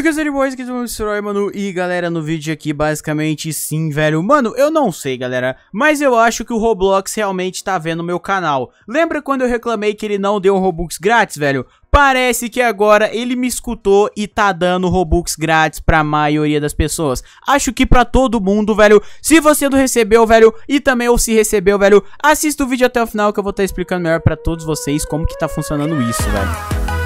Porque seria boys que vão destroy, mano. E galera, no vídeo aqui, basicamente, sim, velho. Mano, eu não sei, galera. Mas eu acho que o Roblox realmente tá vendo meu canal. Lembra quando eu reclamei que ele não deu Robux grátis, velho? Parece que agora ele me escutou e tá dando Robux grátis pra maioria das pessoas. Acho que pra todo mundo, velho. Se você não recebeu, velho, e também ou se recebeu, velho, assista o vídeo até o final que eu vou estar tá explicando melhor pra todos vocês como que tá funcionando isso, velho.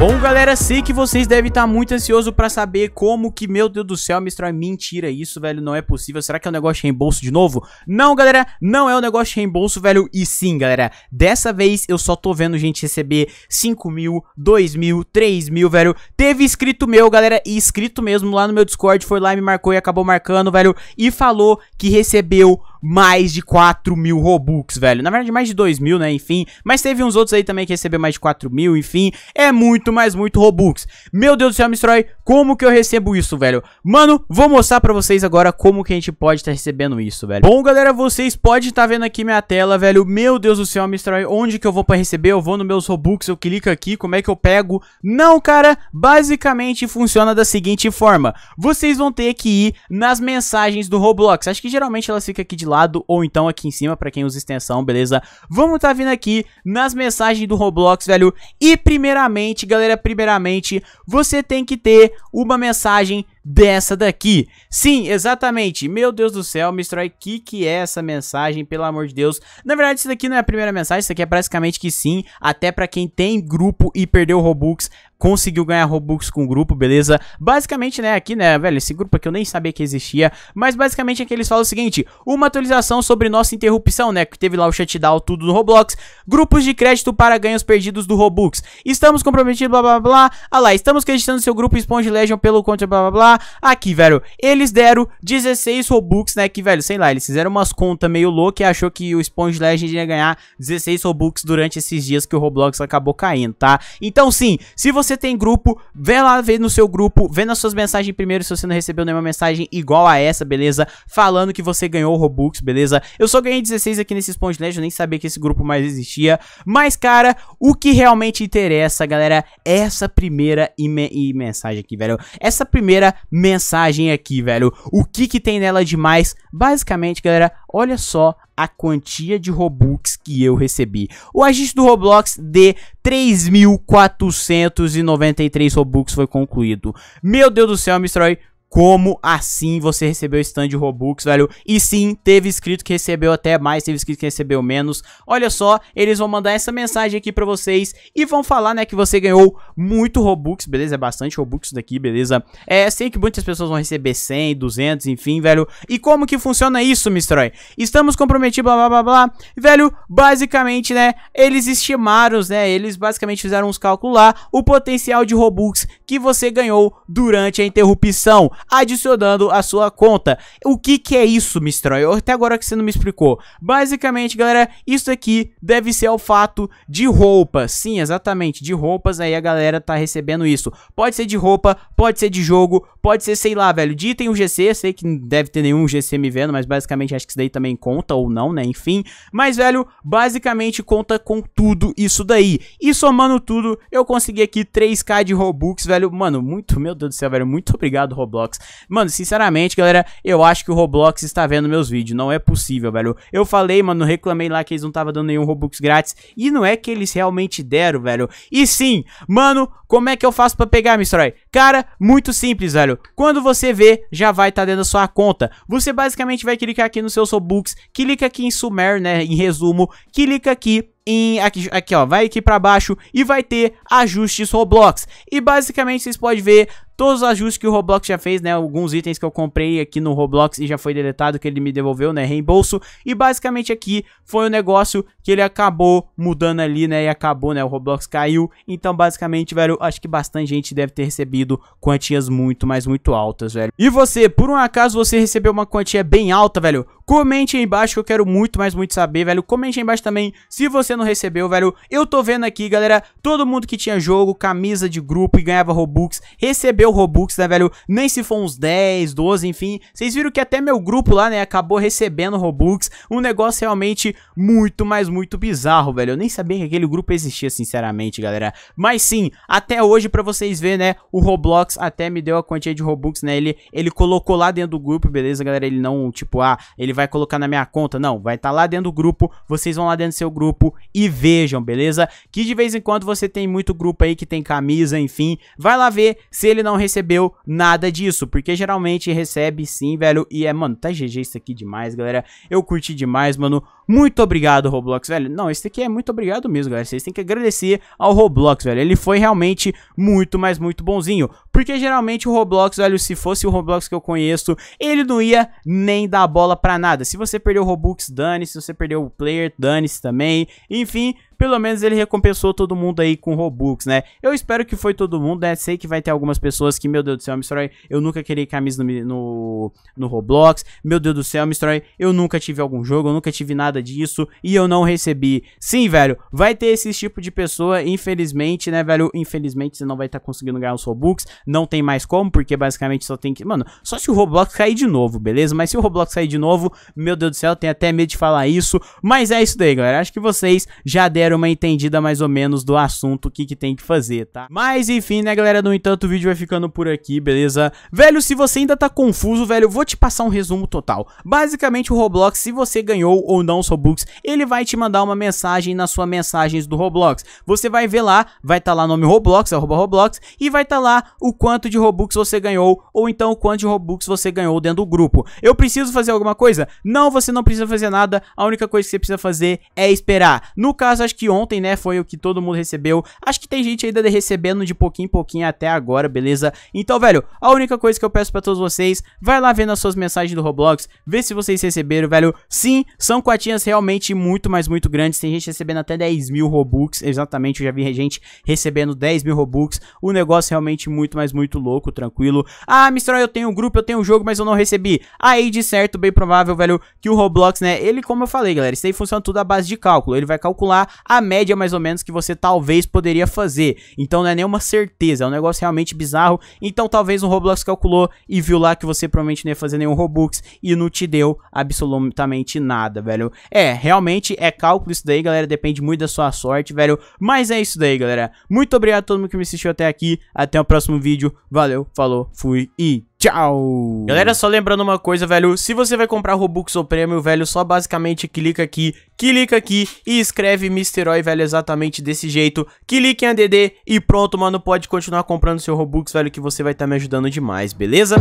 Bom, galera, sei que vocês devem estar tá muito ansioso pra saber como que, meu Deus do céu, Mistral, mentira isso, velho, não é possível. Será que é um negócio de reembolso de novo? Não, galera, não é um negócio de reembolso, velho, e sim, galera, dessa vez eu só tô vendo gente receber 5 mil, 2 mil, 3 mil, velho. Teve escrito meu, galera, e escrito mesmo lá no meu Discord, foi lá e me marcou e acabou marcando, velho, e falou que recebeu mais de 4 mil Robux, velho. Na verdade, mais de 2 mil, né? Enfim. Mas teve uns outros aí também que receberam mais de 4 mil, enfim. É muito, mas muito Robux. Meu Deus do céu, Mistrói, como que eu recebo isso, velho? Mano, vou mostrar pra vocês agora como que a gente pode estar tá recebendo isso, velho. Bom, galera, vocês podem estar tá vendo aqui minha tela, velho. Meu Deus do céu, Mistrói, onde que eu vou pra receber? Eu vou nos meus Robux, eu clico aqui, como é que eu pego? Não, cara, basicamente funciona da seguinte forma. Vocês vão ter que ir nas mensagens do Roblox. Acho que geralmente elas ficam aqui de lado ou então aqui em cima para quem usa extensão, beleza? Vamos tá vindo aqui nas mensagens do Roblox, velho. E primeiramente, galera, primeiramente, você tem que ter uma mensagem dessa daqui. Sim, exatamente. Meu Deus do céu, Mistrói, que que é essa mensagem, pelo amor de Deus? Na verdade, isso daqui não é a primeira mensagem, isso aqui é praticamente que sim, até pra quem tem grupo e perdeu o Robux, conseguiu ganhar Robux com o grupo, beleza? Basicamente, né, aqui, né, velho, esse grupo aqui eu nem sabia que existia, mas basicamente aqui eles falam o seguinte, uma atualização sobre nossa interrupção, né, que teve lá o shutdown tudo no Roblox, grupos de crédito para ganhos perdidos do Robux, estamos comprometidos, blá blá blá, ah lá, estamos acreditando seu grupo Sponge legend pelo contra blá blá blá, aqui, velho, eles deram 16 Robux, né, que, velho, sei lá, eles fizeram umas contas meio louca e achou que o Sponge Legend ia ganhar 16 Robux durante esses dias que o Roblox acabou caindo, tá? Então sim, se você você tem grupo, vê lá, vê no seu grupo, vê nas suas mensagens primeiro se você não recebeu nenhuma mensagem igual a essa, beleza? Falando que você ganhou o Robux, beleza? Eu só ganhei 16 aqui nesse Sponge Legend, eu nem sabia que esse grupo mais existia. Mas, cara, o que realmente interessa, galera, é essa primeira e mensagem aqui, velho. Essa primeira mensagem aqui, velho. O que que tem nela demais? Basicamente, galera, olha só a quantia de Robux que eu recebi. O agente do Roblox de 3.493 Robux foi concluído. Meu Deus do céu, Mistrói, como assim você recebeu stand de Robux, velho? E sim, teve escrito que recebeu até mais, teve escrito que recebeu menos. Olha só, eles vão mandar essa mensagem aqui pra vocês e vão falar, né, que você ganhou muito Robux, beleza? É bastante Robux daqui, beleza? É, sei que muitas pessoas vão receber 100, 200, enfim, velho. E como que funciona isso, Mistroy? Estamos comprometidos, blá, blá, blá, blá. Velho, basicamente, né, eles estimaram, né, eles basicamente fizeram uns cálculos lá, o potencial de Robux que você ganhou durante a interrupção adicionando a sua conta. O que que é isso, Mistroy? Até agora que você não me explicou. Basicamente, galera, isso aqui deve ser o fato de roupas. Sim, exatamente, de roupas aí a galera tá recebendo isso. Pode ser de roupa, pode ser de jogo, pode ser, sei lá, velho, de item UGC, sei que não deve ter nenhum GC me vendo, mas basicamente acho que isso daí também conta ou não, né, enfim. Mas, velho, basicamente conta com tudo isso daí. E somando tudo, eu consegui aqui 3k de Robux, velho, mano, muito, meu Deus do céu, velho, muito obrigado, Roblox. Roblox. Mano, sinceramente, galera, eu acho que o Roblox está vendo meus vídeos. Não é possível, velho. Eu falei, mano, reclamei lá que eles não estavam dando nenhum Robux grátis. E não é que eles realmente deram, velho. E sim, mano, como é que eu faço pra pegar, Mistroy? Cara, muito simples, velho. Quando você vê, já vai estar tá dentro da sua conta. Você basicamente vai clicar aqui no seu Sobooks, clica aqui em Sumer, né, em resumo, clica aqui em, aqui, aqui ó, vai aqui pra baixo e vai ter ajustes Roblox. E basicamente vocês podem ver todos os ajustes que o Roblox já fez, né, alguns itens que eu comprei aqui no Roblox e já foi deletado, que ele me devolveu, né, reembolso. E basicamente aqui foi o um negócio que ele acabou mudando ali, né, e acabou, né, o Roblox caiu. Então basicamente, velho, acho que bastante gente deve ter recebido recebido quantias muito, mas muito altas, velho. E você, por um acaso você recebeu uma quantia bem alta, velho? Comente aí embaixo que eu quero muito, mais muito saber, velho. Comente aí embaixo também se você não recebeu, velho. Eu tô vendo aqui, galera, todo mundo que tinha jogo, camisa de grupo e ganhava Robux, recebeu Robux, né, velho? Nem se for uns 10, 12, enfim. Vocês viram que até meu grupo lá, né, acabou recebendo Robux. Um negócio realmente muito, mas muito bizarro, velho. Eu nem sabia que aquele grupo existia, sinceramente, galera. Mas sim, até hoje, pra vocês verem, né, o Roblox até me deu a quantia de Robux, né? Ele, ele colocou lá dentro do grupo, beleza, galera? Ele não, tipo, ah, ele vai colocar na minha conta. Não, vai estar tá lá dentro do grupo, vocês vão lá dentro do seu grupo e vejam, beleza? Que de vez em quando você tem muito grupo aí que tem camisa, enfim. Vai lá ver se ele não recebeu nada disso, porque geralmente recebe sim, velho. E é, mano, tá GG isso aqui demais, galera. Eu curti demais, mano. Muito obrigado, Roblox, velho. Não, esse aqui é muito obrigado mesmo, galera. Vocês têm que agradecer ao Roblox, velho. Ele foi realmente muito, mas muito bonzinho. Porque geralmente o Roblox, velho, se fosse o Roblox que eu conheço, ele não ia nem dar bola pra nada nada. Se você perdeu o Robux, dane. Se você perdeu o player, dane-se também. Enfim, pelo menos ele recompensou todo mundo aí com Robux, né? Eu espero que foi todo mundo, né? Sei que vai ter algumas pessoas que, meu Deus do céu, Mistrói, eu nunca queria camisa no, no, no, Roblox. Meu Deus do céu, Mistrói, eu nunca tive algum jogo, eu nunca tive nada disso e eu não recebi. Sim, velho, vai ter esse tipo de pessoa, infelizmente, né, velho? Infelizmente você não vai estar tá conseguindo ganhar os Robux, não tem mais como, porque basicamente só tem que... Mano, só se o Roblox cair de novo, beleza? Mas se o Roblox cair de novo, meu Deus do céu, tenho até medo de falar isso. Mas é isso daí, galera. Acho que vocês já deram uma entendida mais ou menos do assunto, o que, que tem que fazer, tá? Mas enfim, né, galera? No entanto, o vídeo vai ficando por aqui, beleza? Velho, se você ainda tá confuso, velho, eu vou te passar um resumo total. Basicamente, o Roblox, se você ganhou ou não os Robux, ele vai te mandar uma mensagem nas suas mensagens do Roblox. Você vai ver lá, vai estar tá lá o nome Roblox, arroba Roblox, e vai estar tá lá o quanto de Robux você ganhou, ou então o quanto de Robux você ganhou dentro do grupo. Eu preciso fazer alguma coisa? Não, você não precisa fazer nada. A única coisa que você precisa fazer é esperar. No caso, acho que que ontem, né, foi o que todo mundo recebeu. Acho que tem gente ainda recebendo de pouquinho em pouquinho até agora, beleza? Então, velho, a única coisa que eu peço pra todos vocês, vai lá vendo as suas mensagens do Roblox, vê se vocês receberam, velho. Sim, são quantias realmente muito, mas muito grandes. Tem gente recebendo até 10 mil Robux, exatamente. Eu já vi gente recebendo 10 mil Robux. O negócio é realmente muito, mas muito louco, tranquilo. Ah, Mistral, eu tenho um grupo, eu tenho um jogo, mas eu não recebi. Aí, de certo, bem provável, velho, que o Roblox, né, ele, como eu falei, galera, isso aí funciona tudo à base de cálculo. Ele vai calcular a média mais ou menos que você talvez poderia fazer. Então não é nenhuma certeza, é um negócio realmente bizarro. Então talvez o Roblox calculou e viu lá que você provavelmente não ia fazer nenhum Robux e não te deu absolutamente nada, velho. É, realmente é cálculo isso daí, galera, depende muito da sua sorte, velho. Mas é isso daí, galera. Muito obrigado a todo mundo que me assistiu até aqui. Até o próximo vídeo. Valeu, falou, fui e Tchau! Galera, só lembrando uma coisa, velho. Se você vai comprar Robux ou Prêmio, velho, só basicamente clica aqui, clica aqui e escreve Misteroi, velho, exatamente desse jeito. Clique em ADD e pronto, mano, pode continuar comprando seu Robux, velho, que você vai estar tá me ajudando demais, beleza?